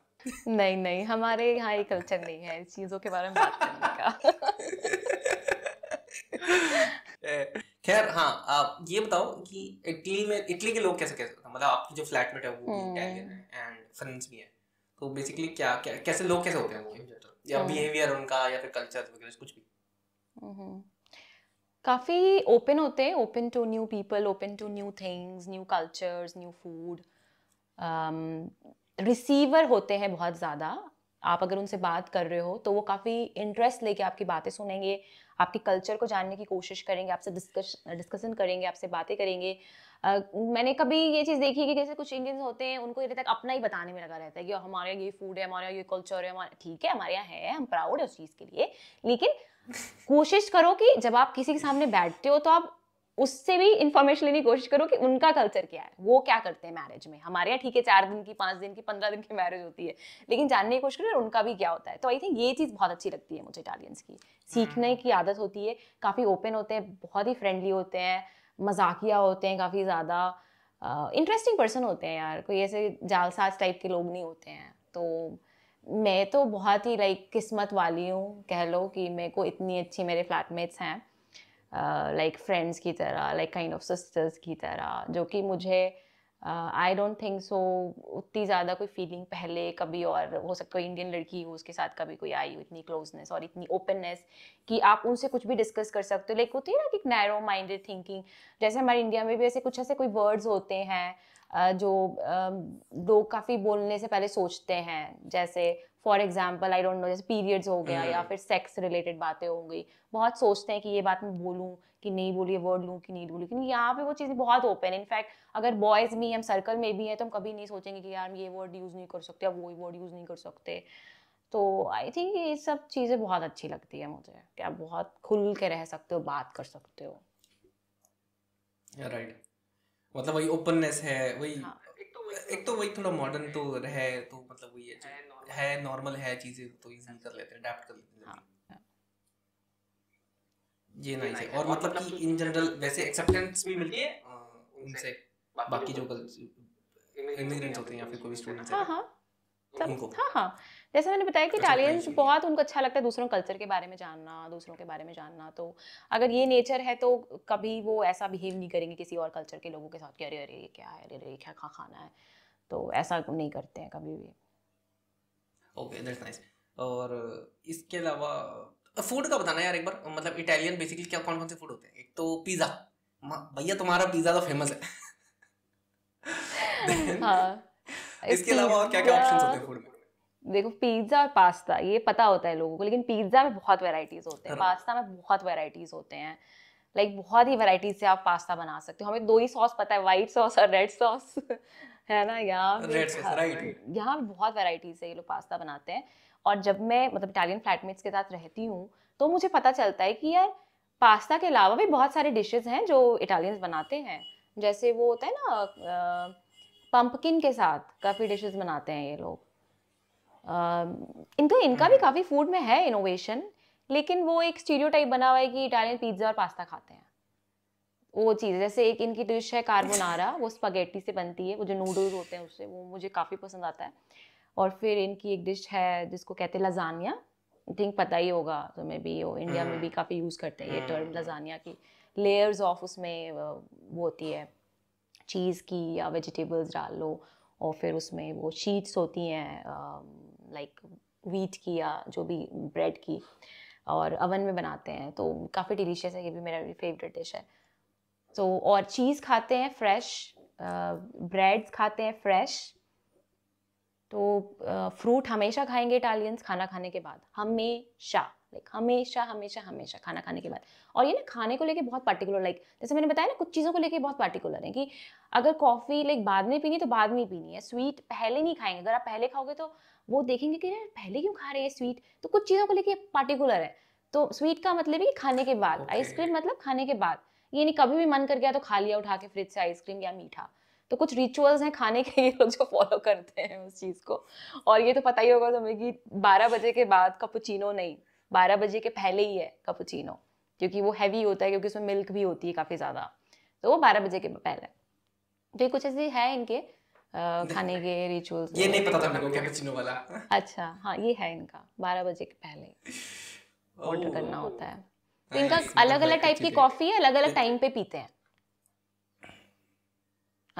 नहीं नहीं हमारे यहाँ ये कल्चर नहीं है इस चीजों के बारे में बात करने का खैर हाँ आप ये बताओ कि इटली में इटली के लोग कैसे कैसे मतलब आपकी जो फ्लैटमेट है वो इटालियन हम्म। है एंड फ्रेंड्स भी है तो बेसिकली क्या क्या कैसे लोग कैसे होते हैं वो या बिहेवियर हाँ। उनका या फिर कल्चर वगैरह कुछ भी काफ़ी ओपन होते हैं open to new people open to new things new cultures new food receiver होते हैं बहुत ज़्यादा आप अगर उनसे बात कर रहे हो तो वो काफ़ी इंटरेस्ट लेके आपकी बातें सुनेंगे आपके कल्चर को जानने की कोशिश करेंगे आपसे डिस्कशन करेंगे आपसे बातें करेंगे आ, मैंने कभी ये चीज़ देखी कि जैसे कुछ इंडियंस होते हैं उनको ये तक अपना ही बताने में लगा रहता है कि हमारे यहाँ ये फूड है हमारे यहाँ ये कल्चर है हमारे ठीक है हमारे यहाँ है हम प्राउड है उस चीज़ के लिए लेकिन कोशिश करो कि जब आप किसी के सामने बैठते हो तो आप उससे भी इंफॉर्मेशन लेने की कोशिश करो कि उनका कल्चर क्या है वो क्या करते हैं मैरिज में हमारे यहाँ ठीक है चार दिन की पाँच दिन की पंद्रह दिन की मैरिज होती है लेकिन जानने की कोशिश करो उनका भी क्या होता है तो आई थिंक ये चीज़ बहुत अच्छी लगती है मुझे इटालियंस की सीखने हम्म। की आदत होती है काफ़ी ओपन होते हैं बहुत ही फ्रेंडली होते हैं मजाकिया होते हैं काफ़ी ज़्यादा इंटरेस्टिंग पर्सन होते हैं यार कोई ऐसे जालसाज टाइप के लोग नहीं होते हैं तो मैं तो बहुत ही लाइक किस्मत वाली हूँ कह लो कि मेरे को इतनी अच्छी मेरे फ्लैटमेट्स हैं लाइक फ्रेंड्स की तरह लाइक काइंड ऑफ सिस्टर्स की तरह जो कि मुझे आई डोंट थिंक सो उतनी ज़्यादा कोई फीलिंग पहले कभी और हो सकता है इंडियन लड़की हो उसके साथ कभी कोई आई हो इतनी क्लोजनेस और इतनी ओपननेस कि आप उनसे कुछ भी डिस्कस कर सकते हो लाइक होती है ना कि नैरो माइंडेड थिंकिंग जैसे हमारे इंडिया में भी ऐसे कुछ ऐसे कोई वर्ड्स होते हैं uh, जो um, लोग काफ़ी बोलने से पहले सोचते हैं जैसे for example I don't know जैसे पीरियड्स हो गया हम्म। या फिर सेक्स रिलेटेड बातें हो गई बहुत सोचते हैं कि ये बात मैं बोलूँ कि नहीं बोलिए वर्ड लूँ कि नहीं बोलूँ क्योंकि यहाँ पे वो चीज़ बहुत ओपन है इनफैक्ट अगर बॉयज़ में हम सर्कल में भी हैं तो हम कभी नहीं सोचेंगे कि यार ये वर्ड यूज़ नहीं कर सकते अब वो वर्ड यूज़ नहीं कर सकते तो आई थिंक ये सब चीज़ें बहुत अच्छी लगती है मुझे कि आप बहुत खुल के रह सकते हो बात कर सकते हो राइट मतलब वही ओपननेस है हाँ। तो वही एक तो वही थोड़ा मॉडर्न तो रहे तो मतलब वही है है नॉर्मल है चीज़ें तो इजी कर लेते हैं अडैप्ट कर लेते हैं हाँ. ये नाइस है और मतलब, मतलब कि इन जनरल वैसे एक्सेप्टेंस भी मिलती है हाँ, उनसे बाकी जो इमिग्रेंट्स होते हैं या फिर कोई स्टूडेंट्स हाँ हाँ हाँ हाँ जैसे मैंने बताया कि इटालियन अच्छा, बहुत उनको अच्छा लगता है दूसरों कल्चर के बारे में जानना दूसरों के बारे में जानना तो अगर ये नेचर है तो कभी वो ऐसा बिहेव नहीं करेंगे किसी और कल्चर के लोगों के साथ कि अरे अरे ये क्या है अरे अरे क्या खा खाना है तो ऐसा नहीं करते हैं कभी भी ओके दैट्स नाइस और इसके अलावा फूड का बताना यार एक बार मतलब इटालियन बेसिकली क्या कौन कौन से फूड होते हैं एक तो पिज्जा भैया तुम्हारा पिज्जा तो फेमस है हाँ, इसके अलावा और क्या क्या ऑप्शन होते हैं फूड में देखो पिज्ज़ा और पास्ता ये पता होता है लोगों को लेकिन पिज्ज़ा में बहुत वेराइटीज़ होते हैं पास्ता हाँ। में बहुत वेराइटीज़ होते हैं लाइक like, बहुत ही वेराइटीज से आप पास्ता बना सकते हो हमें दो ही सॉस पता है व्हाइट सॉस और रेड सॉस है ना यहाँ हाँ, यहाँ बहुत वेराइटीज है ये लोग पास्ता बनाते हैं और जब मैं मतलब इटालियन फ्लैटमेट्स के साथ रहती हूँ तो मुझे पता चलता है कि यार पास्ता के अलावा भी बहुत सारे डिशेज हैं जो इटालियंस बनाते हैं जैसे वो होता है ना पम्पकिन के साथ काफ़ी डिशेज बनाते हैं ये लोग इन तो इनका भी हम्म। काफ़ी फूड में है इनोवेशन लेकिन वो एक स्टीरियो बना हुआ है कि इटालियन पिज्ज़ा और पास्ता खाते हैं वो चीज़ जैसे एक इनकी डिश है कार्बोनारा वो स्पगेटी से बनती है वो जो नूडल्स होते हैं उससे वो मुझे काफ़ी पसंद आता है और फिर इनकी एक डिश है जिसको कहते हैं लजानिया आई थिंक पता ही होगा तो मे बी वो इंडिया में भी हम्म। काफ़ी यूज़ करते हैं ये टर्म हम्म। लजानिया की लेयर्स ऑफ उसमें वो होती है चीज़ की या वेजिटेबल्स डाल लो और फिर उसमें वो शीट्स होती हैं लाइक वीट की या जो भी ब्रेड की और अवन में बनाते हैं तो काफ़ी डिलीशियस है ये भी मेरा फेवरेट डिश है तो और चीज़ खाते हैं फ्रेश ब्रेड्स खाते हैं फ्रेश तो फ्रूट हमेशा खाएंगे इटालियंस खाना खाने के बाद हमेशा लाइक हमेशा हमेशा हमेशा खाना खाने के बाद और ये ना खाने को लेके बहुत पार्टिकुलर लाइक जैसे मैंने बताया ना कुछ चीज़ों को लेके बहुत पार्टिकुलर है कि अगर कॉफ़ी लाइक बाद में पीनी तो बाद में पीनी है स्वीट तो पहले नहीं खाएंगे अगर आप पहले खाओगे तो वो देखेंगे कि यार पहले क्यों खा रहे हैं स्वीट तो कुछ चीज़ों को लेके पार्टिकुलर है तो स्वीट का मतलब है कि खाने के बाद आइसक्रीम मतलब खाने के बाद ये नहीं कभी भी मन कर गया तो खा लिया उठा के फ्रिज से आइसक्रीम या मीठा तो कुछ रिचुअल्स हैं खाने के ये लोग जो फॉलो करते हैं उस चीज़ को और ये तो पता ही होगा तुम्हें कि बारह बजे के बाद कपुचिनो नहीं बारह बजे के पहले ही है कपुचिनो क्योंकि वो हैवी होता है क्योंकि उसमें मिल्क भी होती है काफ़ी ज़्यादा तो वो बारह बजे के पहले तो ये कुछ ऐसे है इनके खाने के रिचुअल्स ये नहीं पता था मेरे को कैपेचिनो वाला अच्छा हाँ ये है इनका बारह बजे के पहले ऑर्डर करना होता है तो इनका अलग अलग टाइप की कॉफी अलग अलग टाइम पे पीते हैं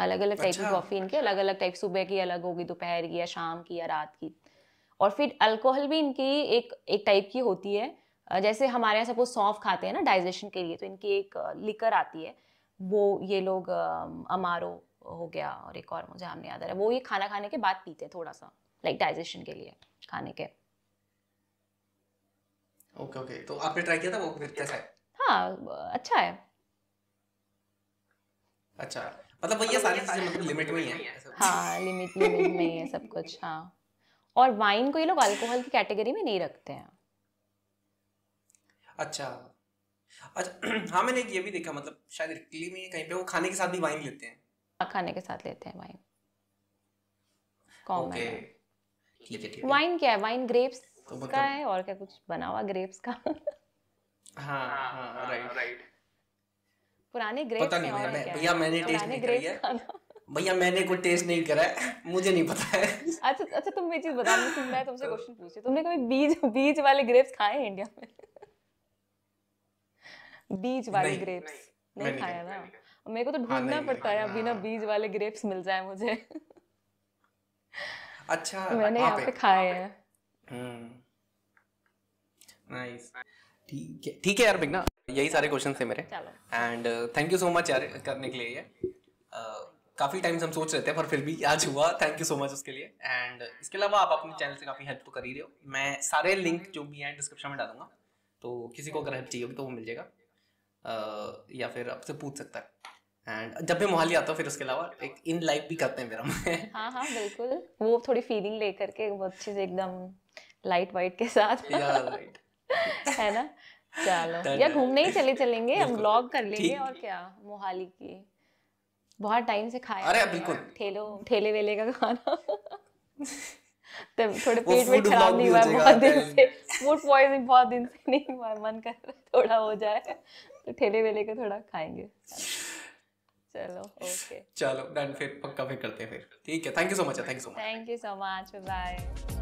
अलग अलग टाइप की कॉफ़ी अच्छा। इनकी अलग अलग टाइप सुबह की अलग होगी दोपहर की या शाम की या रात की और फिर अल्कोहल भी इनकी एक एक टाइप की होती है जैसे हमारे यहाँ सपोज सौंफ खाते हैं ना डाइजेशन के लिए तो इनकी एक लिकर आती है वो ये लोग अमारो हो गया और एक और मुझे हमने याद आ रहा है वो ये खाना खाने के बाद पीते हैं थोड़ा सा लाइक डाइजेशन के लिए खाने के ओके ओके तो आपने ट्राई किया था वो कैसा है हाँ अच्छा है अच्छा मतलब वही ये सारी चीजें मतलब लिमिट में ही है हां लिमिट लिमिट में ही है सब कुछ हां और वाइन को ये लोग अल्कोहल की कैटेगरी में नहीं रखते हैं अच्छा अच्छा हाँ मैंने ये भी देखा मतलब शायद इटली में कहीं पे वो खाने के साथ भी वाइन लेते हैं हाँ खाने के साथ लेते हैं वाइन कॉमन है ठीक है ठीक वाइन क्या है वाइन ग्रेप्स तो मतलब... का है और क्या कुछ बना हुआ ग्रेप्स का हाँ हाँ राइट हाँ, राइट हाँ, पुराने ग्रेप्स पता नहीं भैया भैया मैंने टेस्ट नहीं करी है भैया मैंने कोई टेस्ट नहीं करा है मुझे नहीं पता है अच्छा अच्छा तुम मेरी चीज बता दो तुम मैं तुमसे क्वेश्चन पूछ रही तुमने कभी बीज बीज वाले ग्रेप्स खाए हैं इंडिया में बीज वाले ग्रेप्स नहीं खाया ना मेरे को तो हाँ, ढूंढना हाँ, पड़ता है बिना बीज वाले ग्रेप्स मिल जाए मुझे अच्छा मैंने यहाँ पे खाए हैं हम्म। ठीक है ठीक है यार बिगना यही सारे क्वेश्चन थे मेरे and thank you so much यार करने के लिए ये uh, काफ़ी टाइम से हम सोच रहे थे पर फिर भी आज हुआ थैंक यू सो मच उसके लिए एंड इसके अलावा आप अपने चैनल से काफ़ी हेल्प तो कर ही रहे हो मैं सारे लिंक जो भी हैं डिस्क्रिप्शन में डालूंगा तो किसी को अगर हेल्प चाहिए तो वो मिल जाएगा uh, या फिर आपसे पूछ सकता है एंड जब भी मोहाली आता हूँ फिर उसके अलावा एक इन लाइफ भी करते हैं मेरा हाँ हाँ बिल्कुल वो थोड़ी फीलिंग लेकर के बहुत अच्छे से एकदम लाइट वाइट के साथ है ना चलो या घूमने ही चले चलेंगे हम ब्लॉग कर लेंगे और क्या मोहाली की बहुत टाइम से खाया अरे बिल्कुल ठेलो ठेले वेले का खाना तो थोड़े पेट में खराब नहीं हुआ बहुत दिन से फूड पॉइजनिंग बहुत दिन से नहीं हुआ मन कर रहा थोड़ा हो जाए तो ठेले वेले का थोड़ा खाएंगे चलो ओके चलो डन फिर पक्का फिर करते हैं फिर ठीक है thank you so much thank you so much thank you so much bye